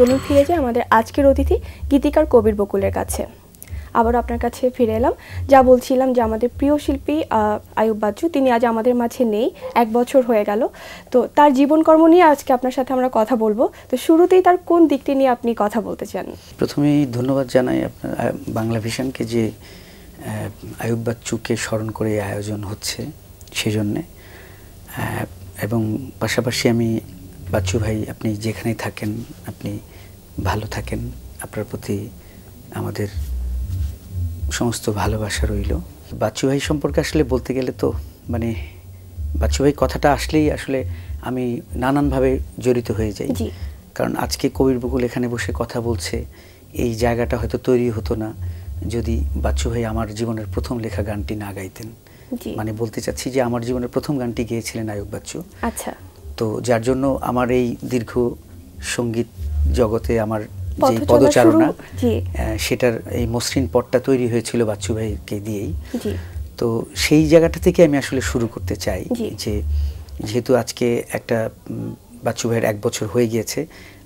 চলুন ফিরে যাই আমাদের আজকের অতিথি গীতিকার কবির বকুলের কাছে আবার আপনার কাছে ফিরে এলাম যা বলছিলাম যে আমাদের প্রিয় শিল্পী আয়ুব বাচ্চু তিনি আজ আমাদের মাঝে নেই এক বছর হয়ে গেল তো তার জীবনকর্ম নিয়ে আজকে আপনার সাথে আমরা কথা বলবো তো শুরুতেই তার কোন দিকটি নিয়ে আপনি কথা বলতে চান প্রথমেই ধন্যবাদ জানাই আপনার বাংলা ভিশনকে যে আয়ুব বাচ্চুকে স্মরণ করে আয়োজন হচ্ছে সেজন্যে এবং পাশাপাশি আমি বাচ্চু ভাই আপনি যেখানেই থাকেন আপনি ভালো থাকেন আপনার প্রতি আমাদের সমস্ত ভালোবাসা রইল বাচ্চু ভাই সম্পর্কে আসলে বলতে গেলে তো মানে বাচ্চু ভাই কথাটা আসলেই আসলে আমি নানানভাবে জড়িত হয়ে যাই কারণ আজকে কবির বকুল এখানে বসে কথা বলছে এই জায়গাটা হয়তো তৈরি হতো না যদি বাচ্চু ভাই আমার জীবনের প্রথম লেখা গানটি না গাইতেন মানে বলতে চাচ্ছি যে আমার জীবনের প্রথম গানটি গিয়েছিলেন আয়ুব বাচ্চু আচ্ছা তো যার জন্য আমার এই দীর্ঘ সঙ্গীত জগতে আমার যে পদচারণা সেটার এই মসৃণ পথটা তৈরি হয়েছিল বাচ্চু ভাইকে দিয়েই তো সেই জায়গাটা থেকে আমি আসলে শুরু করতে চাই যে যেহেতু আজকে একটা বাচ্চু ভাইয়ের এক বছর হয়ে গিয়েছে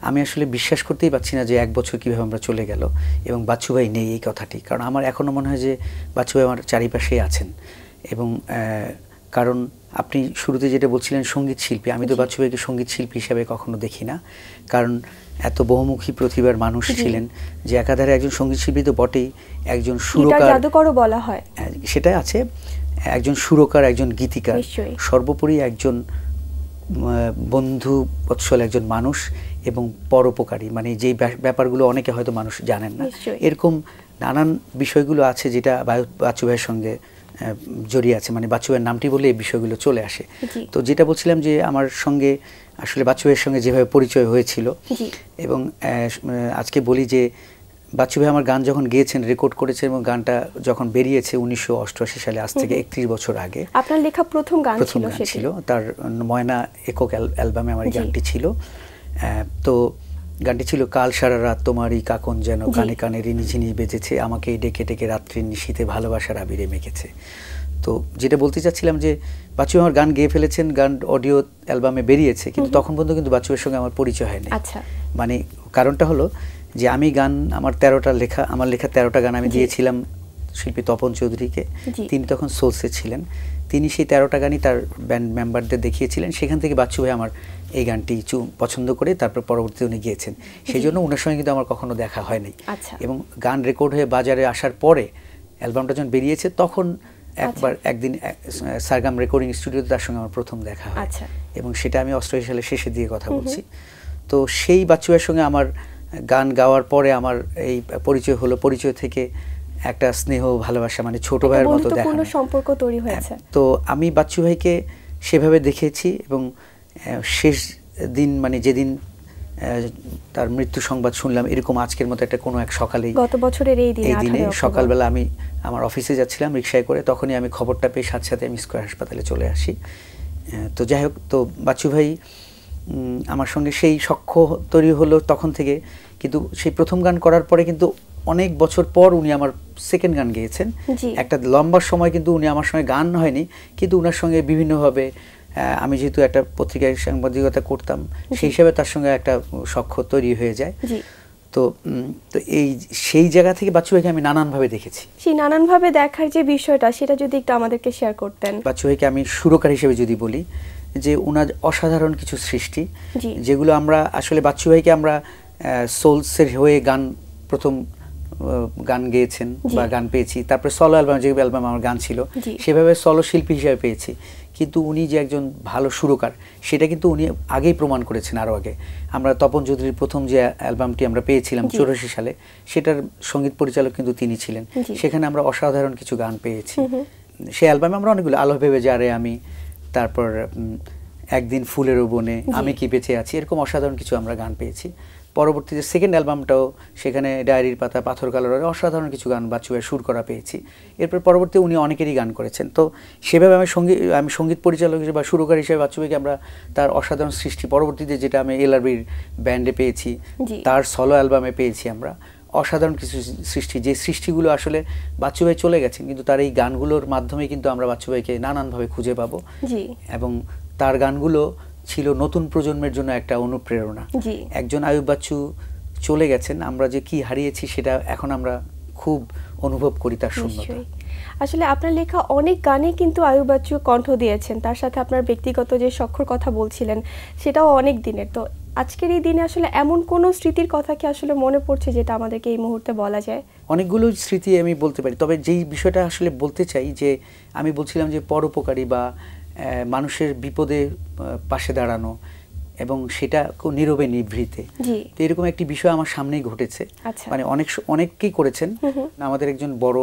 আমি আসলে বিশ্বাস করতেই পারছি না যে এক বছর কীভাবে আমরা চলে গেল এবং বাচ্চু ভাই নেই এই কথাটি কারণ আমার এখনও মনে হয় যে বাচ্চু ভাই আমার চারিপাশেই আছেন এবং কারণ আপনি শুরুতে যেটা বলছিলেন সঙ্গীত শিল্পী আমি তো বাচ্চুভাইকে সঙ্গীত শিল্পী হিসাবে কখনো দেখি না কারণ এত বহুমুখী প্রতিভার মানুষ ছিলেন যে একাধারে একজন সঙ্গীত শিল্পী তো বটেই একজন সুরকার বলা হয় হ্যাঁ, সেটা আছে একজন সুরকার একজন গীতিকার সর্বোপরি একজন বন্ধু বৎসল একজন মানুষ এবং পরোপকারী মানে যেই ব্যাপারগুলো অনেকে হয়তো মানুষ জানেন না এরকম নানান বিষয়গুলো আছে যেটা বায়ু ভাইয়ের সঙ্গে জড়িয়ে আছে মানে বাচ্চুয়ের নামটি বলে এই বিষয়গুলো চলে আসে তো যেটা বলছিলাম যে আমার সঙ্গে আসলে বাচ্চুয়ের সঙ্গে যেভাবে পরিচয় হয়েছিল এবং আজকে বলি যে বাচ্চু ভাই আমার গান যখন গিয়েছেন রেকর্ড করেছেন এবং গানটা যখন বেরিয়েছে উনিশশো সালে আজ থেকে একত্রিশ বছর আগে আপনার লেখা প্রথম গান প্রথম গান ছিল তার ময়না একক অ্যালবামে আমার গানটি ছিল তো গানটি ছিল কাল সারা রাত তোমারই কাকন যেন কানে কানে রিনিঝিনি বেজেছে আমাকে ডেকে ডেকে রাত্রির নিশীতে ভালোবাসার আবিরে মেখেছে তো যেটা বলতে চাচ্ছিলাম যে বাচ্চু আমার গান গেয়ে ফেলেছেন গান অডিও অ্যালবামে বেরিয়েছে কিন্তু তখন পর্যন্ত কিন্তু বাচ্চুয়ের সঙ্গে আমার পরিচয় হয়নি আচ্ছা। মানে কারণটা হলো যে আমি গান আমার তেরোটা লেখা আমার লেখা তেরোটা গান আমি দিয়েছিলাম শিল্পী তপন চৌধুরীকে তিনি তখন সোলসে ছিলেন তিনি সেই তেরোটা গানই তার ব্যান্ড মেম্বারদের দেখিয়েছিলেন সেখান থেকে বাচ্চু ভাই আমার এই গানটি পছন্দ করে তারপর পরবর্তী উনি গিয়েছেন সেই জন্য ওনার সঙ্গে কিন্তু আমার কখনো দেখা হয়নি আচ্ছা। এবং গান রেকর্ড হয়ে বাজারে আসার পরে অ্যালবামটা যখন বেরিয়েছে তখন আচ্ছা। একবার একদিন সারগাম রেকর্ডিং স্টুডিওতে তার সঙ্গে আমার প্রথম দেখা হয় আচ্ছা। এবং সেটা আমি অস্ট্রেলিয়া সালে শেষে দিয়ে কথা বলছি তো সেই বাচ্চু ভাইয়ের সঙ্গে আমার গান গাওয়ার পরে আমার এই পরিচয় হলো পরিচয় থেকে একটা স্নেহ ভালোবাসা মানে ছোট ভাইয়ের মতো দেখা সম্পর্ক তৈরি হ্যাঁ, হয়েছে তো আমি বাচ্চু ভাইকে সেভাবে দেখেছি এবং শেষ দিন মানে যেদিন তার মৃত্যু সংবাদ শুনলাম এরকম আজকের মতো একটা কোনো এক সকালেই গত বছরের এই দিনে এই দিনে সকালবেলা আমি আমার অফিসে যাচ্ছিলাম রিক্সায় করে তখনই আমি খবরটা পেয়ে সাথে সাথে আমি স্কোয়ার হাসপাতালে চলে আসি তো যাই হোক তো বাচ্চু ভাই আমার সঙ্গে সেই সখ্য তৈরি হলো তখন থেকে কিন্তু সেই প্রথম গান করার পরে কিন্তু অনেক বছর পর উনি আমার সেকেন্ড গান গেয়েছেন একটা লম্বা সময় কিন্তু উনি আমার সঙ্গে গান হয়নি কিন্তু উনার সঙ্গে বিভিন্নভাবে আমি যেহেতু একটা পত্রিকায় সাংবাদিকতা করতাম সেই হিসাবে তার সঙ্গে একটা সখ্য তৈরি হয়ে যায় তো তো এই সেই জায়গা থেকে বাচ্চু ভাইকে আমি নানানভাবে দেখেছি সেই নানানভাবে দেখার যে বিষয়টা সেটা যদি একটু আমাদেরকে শেয়ার করতেন বাচ্চু ভাইকে আমি সুরকার হিসেবে যদি বলি যে ওনার অসাধারণ কিছু সৃষ্টি যেগুলো আমরা আসলে বাচ্চু ভাইকে আমরা সোলসের হয়ে গান প্রথম গান গেয়েছেন বা গান পেয়েছি তারপরে সলো অ্যালবাম যে অ্যালবাম আমার গান ছিল সেভাবে সলো শিল্পী হিসাবে পেয়েছি কিন্তু উনি যে একজন ভালো সুরকার সেটা কিন্তু উনি আগেই প্রমাণ করেছেন আরও আগে আমরা তপন চৌধুরীর প্রথম যে অ্যালবামটি আমরা পেয়েছিলাম চৌরাশি সালে সেটার সঙ্গীত পরিচালক কিন্তু তিনি ছিলেন সেখানে আমরা অসাধারণ কিছু গান পেয়েছি সেই অ্যালবামে আমরা অনেকগুলো আলো ভেবে যারে আমি তারপর একদিন ও বনে আমি কি বেঁচে আছি এরকম অসাধারণ কিছু আমরা গান পেয়েছি পরবর্তী যে সেকেন্ড অ্যালবামটাও সেখানে ডায়েরির পাতা পাথর কালোরে অসাধারণ কিছু গান বাচ্চুয়ের সুর করা পেয়েছি এরপর পরবর্তী উনি অনেকেরই গান করেছেন তো সেভাবে আমি সঙ্গীত আমি সঙ্গীত পরিচালক হিসেবে বা সুরকার হিসেবে বাচ্চুভাইকে আমরা তার অসাধারণ সৃষ্টি পরবর্তীতে যেটা আমি এলআরবির ব্যান্ডে পেয়েছি তার সলো অ্যালবামে পেয়েছি আমরা অসাধারণ কিছু সৃষ্টি যে সৃষ্টিগুলো আসলে বাচ্চু ভাই চলে গেছেন কিন্তু তার এই গানগুলোর মাধ্যমে কিন্তু আমরা বাচ্চু ভাইকে নানানভাবে খুঁজে পাবো এবং তার গানগুলো ছিল নতুন প্রজন্মের জন্য একটা অনুপ্রেরণা একজন আয়ুব বাচ্চু চলে গেছেন আমরা যে কি হারিয়েছি সেটা এখন আমরা খুব অনুভব করি তার শূন্যতা আসলে আপনার লেখা অনেক গানে কিন্তু আয়ুব বাচ্চু কণ্ঠ দিয়েছেন তার সাথে আপনার ব্যক্তিগত যে সক্ষর কথা বলছিলেন সেটাও অনেক দিনের তো আজকের এই দিনে আসলে এমন কোনো স্মৃতির কথা কি আসলে মনে পড়ছে যেটা আমাদেরকে এই মুহূর্তে বলা যায় অনেকগুলো স্মৃতি আমি বলতে পারি তবে যেই বিষয়টা আসলে বলতে চাই যে আমি বলছিলাম যে পরোপকারী বা মানুষের বিপদে পাশে দাঁড়ানো এবং সেটা খুব নীরবে নিভৃতে তো এরকম একটি বিষয় আমার সামনেই ঘটেছে আচ্ছা। মানে অনেক অনেককেই করেছেন আমাদের একজন বড়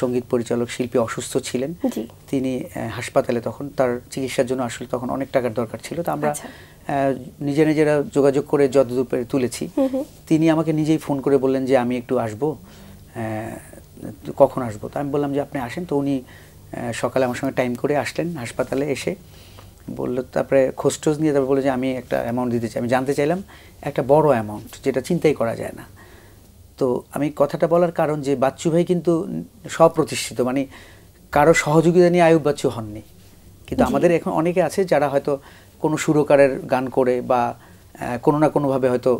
সঙ্গীত পরিচালক শিল্পী অসুস্থ ছিলেন তিনি হাসপাতালে তখন তার চিকিৎসার জন্য আসলে তখন অনেক টাকার দরকার ছিল তো আমরা আচ্ছা। নিজে নিজেরা যোগাযোগ করে যতদূর তুলেছি তিনি আমাকে নিজেই ফোন করে বললেন যে আমি একটু আসবো কখন আসবো তো আমি বললাম যে আপনি আসেন তো উনি সকালে আমার সঙ্গে টাইম করে আসলেন হাসপাতালে এসে বলল তারপরে খোঁজটোজ নিয়ে তারপরে বললো যে আমি একটা অ্যামাউন্ট দিতে চাই আমি জানতে চাইলাম একটা বড় অ্যামাউন্ট যেটা চিন্তাই করা যায় না তো আমি কথাটা বলার কারণ যে বাচ্চু ভাই কিন্তু স্বপ্রতিষ্ঠিত মানে কারো সহযোগিতা নিয়ে আয়ুব বাচ্চু হননি কিন্তু আমাদের এখন অনেকে আছে যারা হয়তো কোনো সুরকারের গান করে বা কোনো না কোনোভাবে হয়তো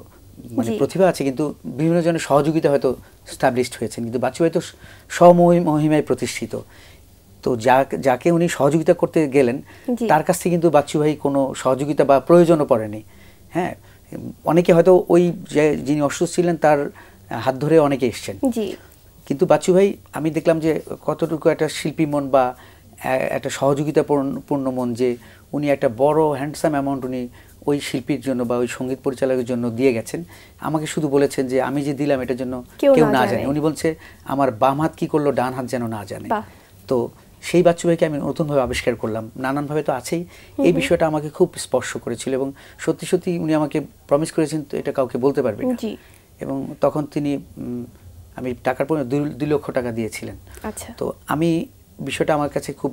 মানে প্রতিভা আছে কিন্তু বিভিন্ন জনের সহযোগিতা হয়তো স্টাবলিশড হয়েছেন কিন্তু বাচ্চু ভাই তো স্বমহিমায় প্রতিষ্ঠিত তো যাকে উনি সহযোগিতা করতে গেলেন তার কাছ থেকে কিন্তু বাচ্চু ভাই কোনো সহযোগিতা বা প্রয়োজনও পড়েনি হ্যাঁ অনেকে হয়তো ওই যে যিনি অসুস্থ ছিলেন তার হাত ধরে অনেকে এসছেন কিন্তু বাচ্চু ভাই আমি দেখলাম যে কতটুকু একটা শিল্পী মন বা একটা সহযোগিতা পূর্ণ মন যে উনি একটা বড় হ্যান্ডসাম অ্যামাউন্ট উনি ওই শিল্পীর জন্য বা ওই সঙ্গীত পরিচালকের জন্য দিয়ে গেছেন আমাকে শুধু বলেছেন যে আমি যে দিলাম এটার জন্য কেউ না জানে উনি বলছে আমার বাম হাত কী করলো ডান হাত যেন না জানে তো সেই বাচ্চু ভাইকে আমি নতুনভাবে আবিষ্কার করলাম নানানভাবে তো আছেই এই বিষয়টা আমাকে খুব স্পর্শ করেছিল এবং সত্যি সত্যি উনি আমাকে প্রমিস করেছেন তো এটা কাউকে বলতে পারবে না এবং তখন তিনি আমি টাকার পরে দুই লক্ষ টাকা দিয়েছিলেন আচ্ছা। তো আমি বিষয়টা আমার কাছে খুব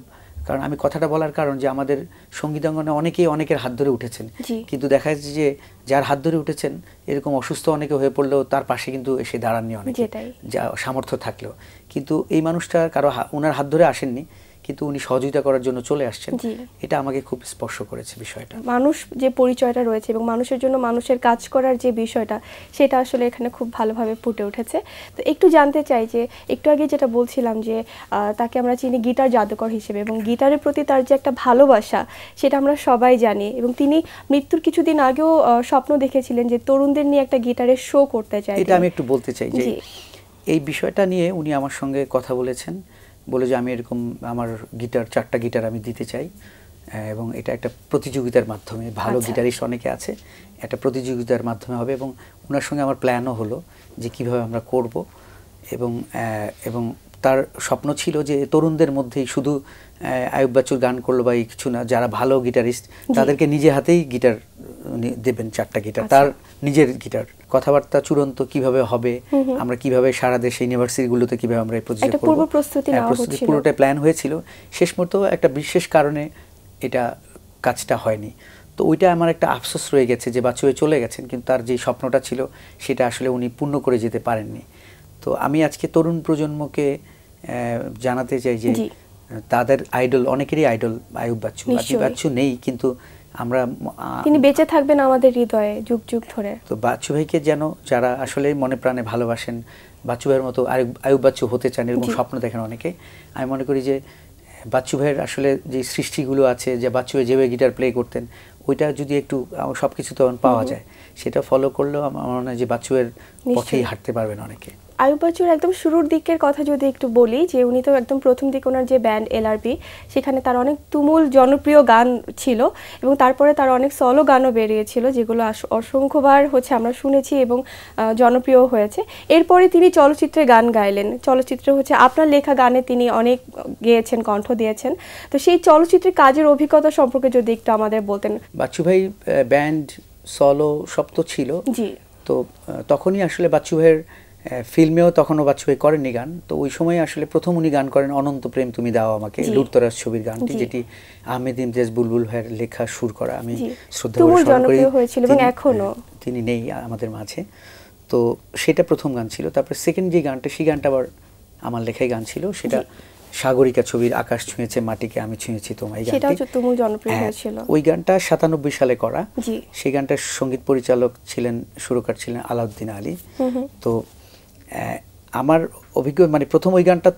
কারণ আমি কথাটা বলার কারণ যে আমাদের সঙ্গীতাঙ্গনে অনেকেই অনেকের হাত ধরে উঠেছেন কিন্তু দেখা যাচ্ছে যে যার হাত ধরে উঠেছেন এরকম অসুস্থ অনেকে হয়ে পড়লেও তার পাশে কিন্তু এসে দাঁড়াননি অনেকে যা সামর্থ্য থাকলেও কিন্তু এই মানুষটা কারো ওনার হাত ধরে আসেননি কিন্তু উনি সহযোগিতা করার জন্য চলে আসছেন এটা আমাকে খুব স্পর্শ করেছে বিষয়টা মানুষ যে পরিচয়টা রয়েছে এবং মানুষের জন্য মানুষের কাজ করার যে বিষয়টা সেটা আসলে এখানে খুব ভালোভাবে ফুটে উঠেছে তো একটু জানতে চাই যে একটু আগে যেটা বলছিলাম যে তাকে আমরা চিনি গিটার জাদুকর হিসেবে এবং গিটারের প্রতি তার যে একটা ভালোবাসা সেটা আমরা সবাই জানি এবং তিনি মৃত্যুর কিছুদিন আগেও স্বপ্ন দেখেছিলেন যে তরুণদের নিয়ে একটা গিটারের শো করতে চাই এটা আমি একটু বলতে চাই যে এই বিষয়টা নিয়ে উনি আমার সঙ্গে কথা বলেছেন বলে যে আমি এরকম আমার গিটার চারটা গিটার আমি দিতে চাই এবং এটা একটা প্রতিযোগিতার মাধ্যমে ভালো আচ্ছা। গিটারিস্ট অনেকে আছে একটা প্রতিযোগিতার মাধ্যমে হবে এবং ওনার সঙ্গে আমার প্ল্যানও হলো যে কিভাবে আমরা করব এবং এবং তার স্বপ্ন ছিল যে তরুণদের মধ্যেই শুধু আয়ুব বাচ্চুর গান করলো বা কিছু না যারা ভালো গিটারিস্ট তাদেরকে নিজে হাতেই গিটার দেবেন চারটা গিটার আচ্ছা। তার নিজের গিটার কথাবার্তা চূড়ান্ত কিভাবে হবে আমরা কিভাবে সারা দেশে ইউনিভার্সিটিগুলোতে কিভাবে আমরা এই প্রতিযোগিতা করব প্রস্তুতি হ্যাঁ, পুরোটা প্ল্যান হয়েছিল শেষ মতো একটা বিশেষ কারণে এটা কাজটা হয়নি তো ওইটা আমার একটা আফসোস রয়ে গেছে যে বাচ্চুয়ে চলে গেছেন কিন্তু তার যে স্বপ্নটা ছিল সেটা আসলে উনি পূর্ণ করে যেতে পারেননি তো আমি আজকে তরুণ প্রজন্মকে জানাতে চাই যে তাদের আইডল অনেকেরই আইডল আয়ুব বাচ্চু আয়ুব বাচ্চু নেই কিন্তু আমরা তিনি বেঁচে থাকবেন আমাদের হৃদয়ে যুগ যুগ ধরে তো বাচ্চু ভাইকে যেন যারা আসলে মনে প্রাণে ভালোবাসেন বাচ্চু ভাইয়ের মতো আয়ুব বাচ্চু হতে চান এরকম স্বপ্ন দেখেন অনেকে আমি মনে করি যে বাচ্চু ভাইয়ের আসলে যে সৃষ্টিগুলো আছে যে বাচ্চু ভাই যেভাবে গিটার প্লে করতেন ওইটা যদি একটু সব কিছু তখন পাওয়া যায় সেটা ফলো করলেও আমার মনে হয় যে বাচ্চু ভাইয়ের পথেই হাঁটতে পারবেন অনেকে আয়ুব বাচ্চুর একদম শুরুর দিকের কথা যদি একটু বলি যে উনি তো একদম প্রথম দিকে ওনার যে ব্যান্ড এলআরপি সেখানে তার অনেক তুমুল জনপ্রিয় গান ছিল এবং তারপরে তার অনেক সলো গানও বেরিয়েছিল যেগুলো অসংখ্যবার হচ্ছে আমরা শুনেছি এবং জনপ্রিয় হয়েছে এরপরে তিনি চলচ্চিত্রে গান গাইলেন চলচ্চিত্র হচ্ছে আপনার লেখা গানে তিনি অনেক গেয়েছেন কণ্ঠ দিয়েছেন তো সেই চলচ্চিত্রে কাজের অভিজ্ঞতা সম্পর্কে যদি একটু আমাদের বলতেন বাচ্চু ভাই ব্যান্ড সলো সব তো ছিল জি তো তখনই আসলে বাচ্চু ভাইয়ের ফিল্মেও তখন ও শোয়েব করেননি গান তো ওই সময় আসলে প্রথম উনি গান করেন অনন্ত প্রেম তুমি দাও আমাকে লুটতরাজ ছবির গানটি যেটি আহমেদ ইমতিয়াজ বুলবুল ভাইয়ের লেখা সুর করা আমি শ্রদ্ধা হয়েছিল এখনো হ্যাঁ, তিনি নেই আমাদের মাঝে তো সেটা প্রথম গান ছিল তারপর সেকেন্ড যে গানটা সেই গানটা আবার আমার লেখাই গান ছিল সেটা সাগরিকা ছবির আকাশ ছুঁয়েছে মাটিকে আমি ছুঁয়েছি তোমায় হ্যাঁ, ওই গানটা সাতানব্বই সালে করা সেই গানটার সঙ্গীত পরিচালক ছিলেন সুরকার ছিলেন আলাউদ্দিন আলী তো আমার অভিজ্ঞ মানে প্রথম ওই গানটা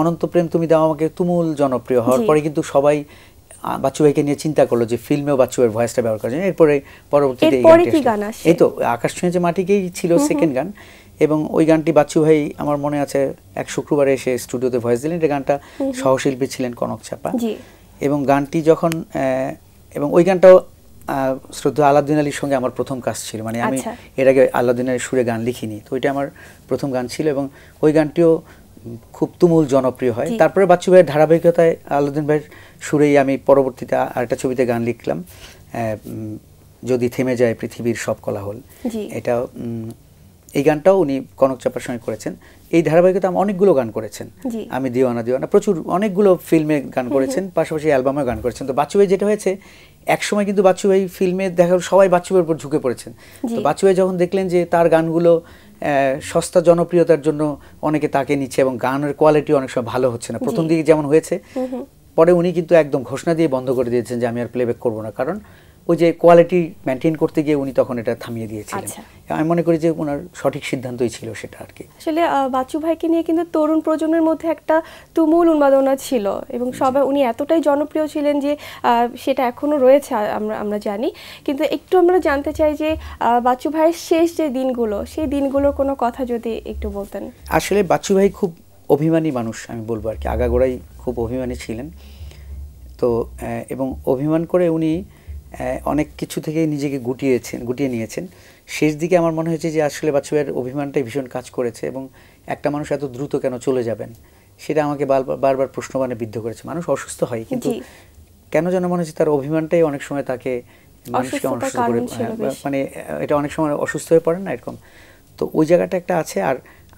অনন্ত প্রেম তুমি দাও আমাকে তুমুল জনপ্রিয় হওয়ার পরে কিন্তু সবাই বাচ্চু ভাইকে নিয়ে চিন্তা করলো যে ফিল্মেও বাচ্চু ভাইয়ের ভয়েসটা ব্যবহার করা যায় এরপরে পরবর্তীতে এই তো আকাশ ছুঁয়ে যে মাটিকেই ছিল সেকেন্ড গান এবং ওই গানটি বাচ্চু ভাই আমার মনে আছে এক শুক্রবারে এসে স্টুডিওতে ভয়েস দিলেন এই গানটা সহশিল্পী ছিলেন কনক চাপা এবং গানটি যখন এবং ওই গানটাও শ্রদ্ধা আলাদিন আলীর সঙ্গে আমার প্রথম কাজ ছিল মানে আমি আচ্ছা। এর আগে আলাদিন আলীর সুরে গান লিখিনি তো ওইটা আমার প্রথম গান ছিল এবং ওই গানটিও খুব তুমুল জনপ্রিয় হয় তারপরে বাচ্চু ভাইয়ের ধারাবাহিকতায় আলাদিন ভাইয়ের সুরেই আমি পরবর্তীতে আরেকটা ছবিতে গান লিখলাম যদি থেমে যায় পৃথিবীর সব হল এটা এই গানটাও উনি কনক চাপার সঙ্গে করেছেন এই ধারাবাহিকতা আমি অনেকগুলো গান করেছেন আমি দিওয়ানা দিওয়ানা প্রচুর অনেকগুলো ফিল্মে গান করেছেন পাশাপাশি অ্যালবামেও গান করেছেন তো বাচ্চু ভাই যেটা হয়েছে একসময় কিন্তু বাচ্চু ভাই ফিল্মে দেখা সবাই বাচ্চু ভাইয়ের উপর ঝুঁকে পড়েছেন তো বাচ্চু ভাই যখন দেখলেন যে তার গানগুলো সস্তা জনপ্রিয়তার জন্য অনেকে তাকে নিচ্ছে এবং গানের কোয়ালিটি অনেক সময় ভালো হচ্ছে না প্রথম দিকে যেমন হয়েছে পরে উনি কিন্তু একদম ঘোষণা দিয়ে বন্ধ করে দিয়েছেন যে আমি আর প্লেব্যাক করবো না কারণ ওই যে কোয়ালিটি মেনটেন করতে গিয়ে উনি তখন এটা থামিয়ে দিয়েছিলেন আচ্ছা। আমি মনে করি যে ওনার সঠিক সিদ্ধান্তই ছিল সেটা আর কি আসলে বাচ্চু ভাইকে নিয়ে কিন্তু তরুণ প্রজন্মের মধ্যে একটা তুমুল উন্মাদনা ছিল এবং সবাই উনি এতটাই জনপ্রিয় ছিলেন যে সেটা এখনও রয়েছে আমরা আমরা জানি কিন্তু একটু আমরা জানতে চাই যে বাচ্চু ভাইয়ের শেষ যে দিনগুলো সেই দিনগুলোর কোনো কথা যদি একটু বলতেন আসলে বাচ্চু ভাই খুব অভিমানী মানুষ আমি বলবো আর কি আগাগোড়াই খুব অভিমানী ছিলেন তো এবং অভিমান করে উনি অনেক কিছু থেকেই নিজেকে গুটিয়েছেন গুটিয়ে নিয়েছেন শেষ দিকে আমার মনে হয়েছে যে আসলে বাচ্চুয়ের অভিমানটাই ভীষণ কাজ করেছে এবং একটা মানুষ এত দ্রুত কেন চলে যাবেন সেটা আমাকে বারবার প্রশ্নবানে বিদ্ধ করেছে মানুষ অসুস্থ হয় কিন্তু কেন যেন মনে হচ্ছে তার অভিমানটাই অনেক সময় তাকে মানুষকে অসুস্থ করে হ্যাঁ, মানে এটা অনেক সময় অসুস্থ হয়ে পড়েন না এরকম তো ওই জায়গাটা একটা আছে আর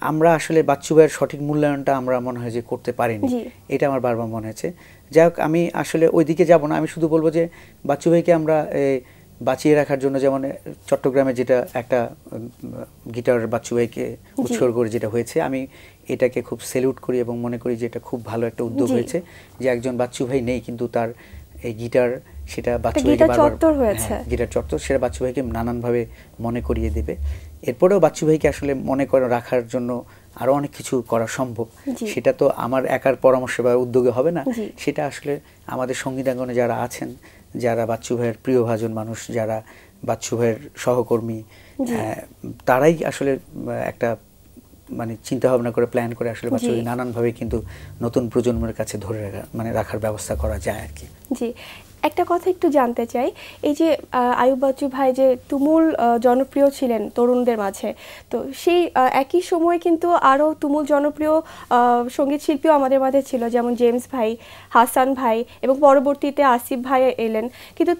আমরা আসলে বাচ্চু ভাইয়ের সঠিক মূল্যায়নটা আমরা মনে হয় যে করতে পারিনি এটা আমার বারবার মনে হয়েছে যাই হোক আমি আসলে ওই দিকে যাবো না আমি শুধু বলবো যে বাচ্চু ভাইকে আমরা বাঁচিয়ে রাখার জন্য যেমন চট্টগ্রামে যেটা একটা গিটার বাচ্চু ভাইকে উৎসর্গ যেটা হয়েছে আমি এটাকে খুব সেলিউট করি এবং মনে করি যে এটা খুব ভালো একটা উদ্যোগ হয়েছে যে একজন বাচ্চু ভাই নেই কিন্তু তার এই গিটার সেটা বাচ্চু ভাইকে হ্যাঁ, গিটার চত্বর সেটা বাচ্চু ভাইকে নানানভাবে মনে করিয়ে দেবে এরপরেও বাচ্চু ভাইকে আসলে মনে করে রাখার জন্য আরো অনেক কিছু করা সম্ভব সেটা তো আমার একার পরামর্শ বা উদ্যোগে হবে না সেটা আসলে আমাদের সঙ্গীতাঙ্গনে যারা আছেন যারা বাচ্চু ভাইয়ের প্রিয়ভাজন মানুষ যারা বাচ্চু ভাইয়ের সহকর্মী তারাই আসলে একটা মানে চিন্তা ভাবনা করে প্ল্যান করে আসলে বাচ্চাদের নানানভাবে কিন্তু নতুন প্রজন্মের কাছে ধরে রাখা মানে রাখার ব্যবস্থা করা যায় আর কি জি একটা কথা একটু জানতে চাই এই যে আয়ুব বাচ্চু ভাই যে তুমুল জনপ্রিয় ছিলেন তরুণদের মাঝে তো সেই একই সময়ে কিন্তু আরও তুমুল জনপ্রিয় সঙ্গীত শিল্পীও আমাদের মাঝে ছিল যেমন জেমস ভাই হাসান ভাই এবং পরবর্তীতে আসিফ ভাই এলেন কিন্তু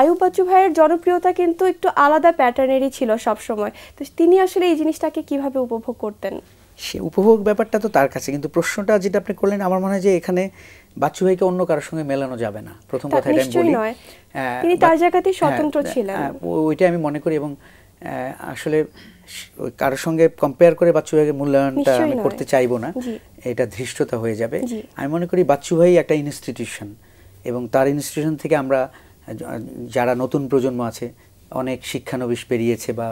আয়ুব বাচ্চু ভাইয়ের জনপ্রিয়তা কিন্তু একটু আলাদা প্যাটার্নেরই ছিল সবসময় তো তিনি আসলে এই জিনিসটাকে কিভাবে উপভোগ করতেন সে উপভোগ ব্যাপারটা তো তার কাছে কিন্তু প্রশ্নটা যেটা আপনি করলেন আমার মনে হয় যে এখানে বাচ্চু ভাইকে অন্য কারোর সঙ্গে মেলানো যাবে না প্রথম কথা এটা আমি বলি তিনি তার জায়গাতেই হ্যাঁ, স্বতন্ত্র হ্যাঁ, ছিলেন হ্যাঁ, ওইটা আমি মনে করি এবং আসলে কারোর সঙ্গে কম্পেয়ার করে বাচ্চু ভাইকে মূল্যায়নটা আমি করতে চাইবো না এটা ধৃষ্টতা হয়ে যাবে আমি মনে করি বাচ্চু ভাই একটা ইনস্টিটিউশন এবং তার ইনস্টিটিউশন থেকে আমরা যারা নতুন প্রজন্ম আছে অনেক শিক্ষানবিশ পেরিয়েছে বা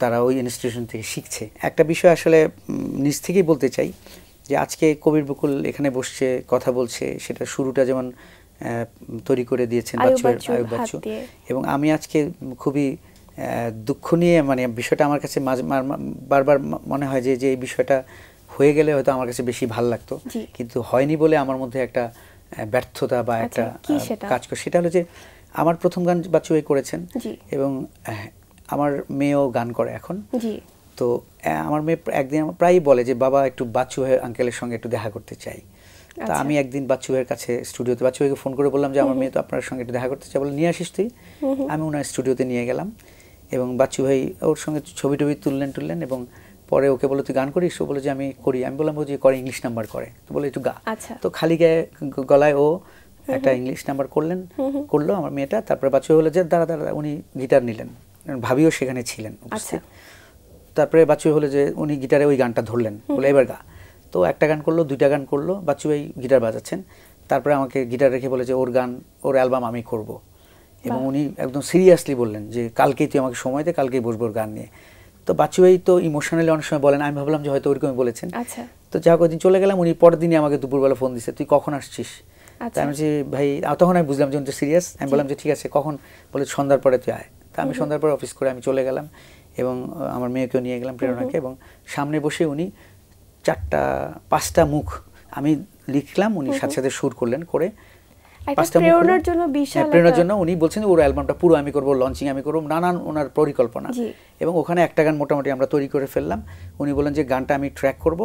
তারা ওই ইনস্টিটিউশন থেকে শিখছে একটা বিষয় আসলে নিজ থেকেই বলতে চাই যে আজকে কবির বকুল এখানে বসছে কথা বলছে সেটা শুরুটা যেমন তৈরি করে দিয়েছেন আয়ুব বাচ্চু এবং আমি আজকে খুবই দুঃখ নিয়ে মানে বিষয়টা আমার কাছে মাঝে বারবার মনে হয় যে যে এই বিষয়টা হয়ে গেলে হয়তো আমার কাছে বেশি ভাল লাগতো কিন্তু হয়নি বলে আমার মধ্যে একটা ব্যর্থতা বা আচ্ছা, একটা কাজ করে সেটা হলো যে আমার প্রথম গান বাচ্চু করেছেন এবং আমার মেয়েও গান করে এখন তো আমার মেয়ে একদিন আমার প্রায়ই বলে যে বাবা একটু বাচ্চু ভাইয়ের আঙ্কেলের সঙ্গে একটু দেখা করতে চাই তা আচ্ছা। আমি একদিন বাচ্চু ভাইয়ের কাছে স্টুডিওতে বাচ্চু ভাইকে ফোন করে বললাম যে আমার মেয়ে তো আপনার সঙ্গে একটু দেখা করতে চাই বলে নিয়ে আসিস তুই আমি ওনার স্টুডিওতে নিয়ে গেলাম এবং বাচ্চু ভাই ওর সঙ্গে ছবি টবি তুললেন তুললেন এবং পরে ওকে বলে তুই গান করিস ও বলে যে আমি করি আমি বললাম ও যে করে ইংলিশ নাম্বার করে তো বলে একটু গা আচ্ছা। তো খালি গায়ে গলায় ও একটা ইংলিশ নাম্বার করলেন করলো আমার মেয়েটা তারপরে বাচ্চু বলে যে দাঁড়া দাঁড়া উনি গিটার নিলেন ভাবিও সেখানে ছিলেন উপস্থিত আচ্ছা। তারপরে বাচ্চু হলো যে উনি গিটারে ওই গানটা ধরলেন বলে এবার গা তো একটা গান করলো দুইটা গান করলো বাচ্চু গিটার বাজাচ্ছেন তারপরে আমাকে গিটার রেখে বলে যে ওর গান ওর অ্যালবাম আমি করব এবং উনি একদম সিরিয়াসলি বললেন যে কালকেই তুই আমাকে সময় দে কালকেই বসবো ওর গান নিয়ে তো বাচ্চু ভাই তো ইমোশনালি অনেক সময় বলেন আমি ভাবলাম যে হয়তো ওরকমই বলেছেন আচ্ছা। তো যা কদিন চলে গেলাম উনি পরের দিনই আমাকে দুপুরবেলা ফোন দিছে তুই কখন আসছিস আচ্ছা। তাই আমি যে ভাই তখন আমি বুঝলাম যে সিরিয়াস আমি বললাম যে ঠিক আছে কখন বলে সন্ধ্যার পরে তুই আয় আমি সন্ধ্যার পর অফিস করে আমি চলে গেলাম এবং আমার মেয়েকেও নিয়ে গেলাম প্রেরণাকে এবং সামনে বসে উনি চারটা পাঁচটা মুখ আমি লিখলাম উনি সাথে সাথে সুর করলেন করে প্রেরণার জন্য হ্যাঁ, বিশাল জন্য উনি বলছেন ওর অ্যালবামটা পুরো আমি করবো লঞ্চিং আমি করবো নানান ওনার পরিকল্পনা এবং ওখানে একটা গান মোটামুটি আমরা তৈরি করে ফেললাম উনি বললেন যে গানটা আমি ট্র্যাক করবো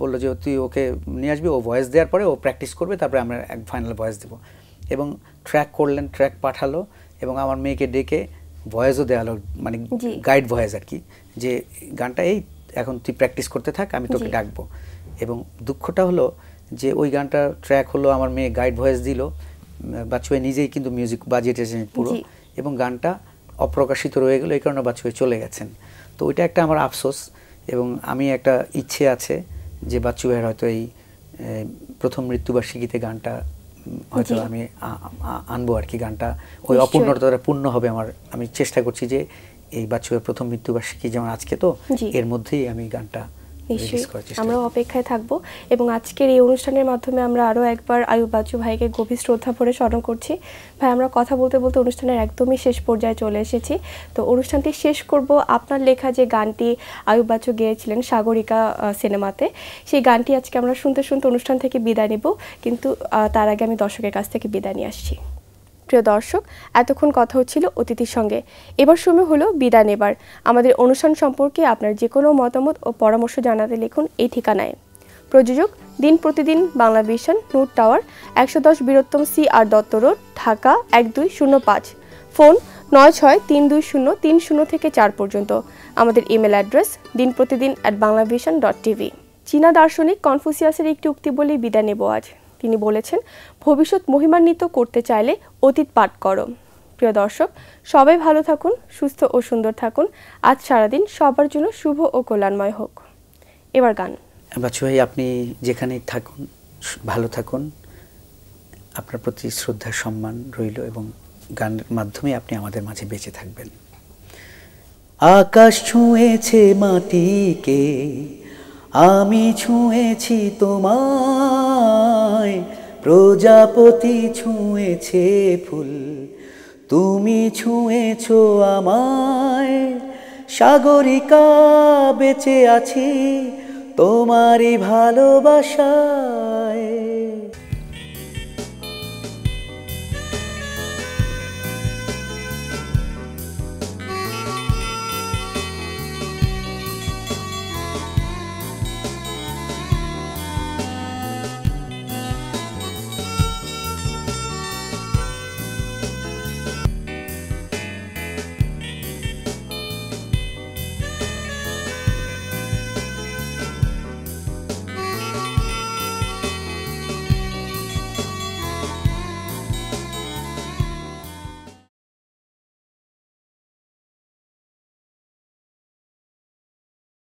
বললো যে তুই ওকে নিয়ে আসবি ও ভয়েস দেওয়ার পরে ও প্র্যাকটিস করবে তারপরে আমরা এক ফাইনাল ভয়েস দেবো এবং ট্র্যাক করলেন ট্র্যাক পাঠালো এবং আমার মেয়েকে ডেকে ভয়েসও দেওয়া হলো মানে গাইড ভয়েস আর কি যে গানটা এই এখন তুই প্র্যাকটিস করতে থাক আমি তোকে ডাকবো এবং দুঃখটা হলো যে ওই গানটার ট্র্যাক হলো আমার মেয়ে গাইড ভয়েস দিল বাচ্চুয়ে নিজেই কিন্তু মিউজিক বাজিয়েছেন পুরো এবং গানটা অপ্রকাশিত রয়ে গেলো এই কারণে বাচ্চুয়ে চলে গেছেন তো ওইটা একটা আমার আফসোস এবং আমি একটা ইচ্ছে আছে যে বাচ্চু ভাইয়ের হয়তো এই প্রথম মৃত্যুবার্ষিকীতে গানটা হয়তো আমি আনবো আর কি গানটা ওই অপূর্ণতাটা পূর্ণ হবে আমার আমি চেষ্টা করছি যে এই বাচ্চুয়ের প্রথম মৃত্যুবার্ষিকী যেমন আজকে তো এর মধ্যেই আমি গানটা নিশ্চয়ই আমরাও অপেক্ষায় থাকব এবং আজকের এই অনুষ্ঠানের মাধ্যমে আমরা আরও একবার আয়ুব বাচ্চু ভাইকে গভীর শ্রদ্ধা ভরে স্মরণ করছি ভাই আমরা কথা বলতে বলতে অনুষ্ঠানের একদমই শেষ পর্যায়ে চলে এসেছি তো অনুষ্ঠানটি শেষ করব আপনার লেখা যে গানটি আয়ুব বাচ্চু গেয়েছিলেন সাগরিকা সিনেমাতে সেই গানটি আজকে আমরা শুনতে শুনতে অনুষ্ঠান থেকে বিদায় নেব কিন্তু তার আগে আমি দর্শকের কাছ থেকে বিদায় নিয়ে আসছি প্রিয় দর্শক এতক্ষণ কথা হচ্ছিল অতিথির সঙ্গে এবার সময় হলো বিদায় নেবার আমাদের অনুষ্ঠান সম্পর্কে আপনার যে কোনো মতামত ও পরামর্শ জানাতে লিখুন এই ঠিকানায় প্রযোজক দিন প্রতিদিন বাংলা ভিশন নোট টাওয়ার একশো দশ Biruttam C R Dutta road Dhaka এক দুই শূন্য পাঁচ ফোন নয় ছয় তিন দুই শূন্য তিন শূন্য থেকে চার পর্যন্ত আমাদের ইমেল অ্যাড্রেস দিন প্রতিদিন at Bangla vision dot TV চীনা দার্শনিক কনফুসিয়াসের একটি উক্তি বলে বিদায় নেব আজ তিনি বলেছেন ভবিষ্যৎ মহিমান্বিত করতে চাইলে অতীত পাঠ করো প্রিয় দর্শক সবাই ভালো থাকুন সুস্থ ও সুন্দর থাকুন আজ সারাদিন সবার জন্য শুভ ও কল্যাণময় হোক এবার গান বাচ্চু আপনি যেখানে থাকুন ভালো থাকুন আপনার প্রতি শ্রদ্ধা সম্মান রইল এবং গানের মাধ্যমে আপনি আমাদের মাঝে বেঁচে থাকবেন আকাশ ছুঁয়েছে মাটিকে আমি ছুঁয়েছি তোমার ছায় প্রজাপতি ছুঁয়েছে ফুল তুমি ছুঁয়েছ আমায় সাগরিকা বেঁচে আছি তোমারই ভালোবাসা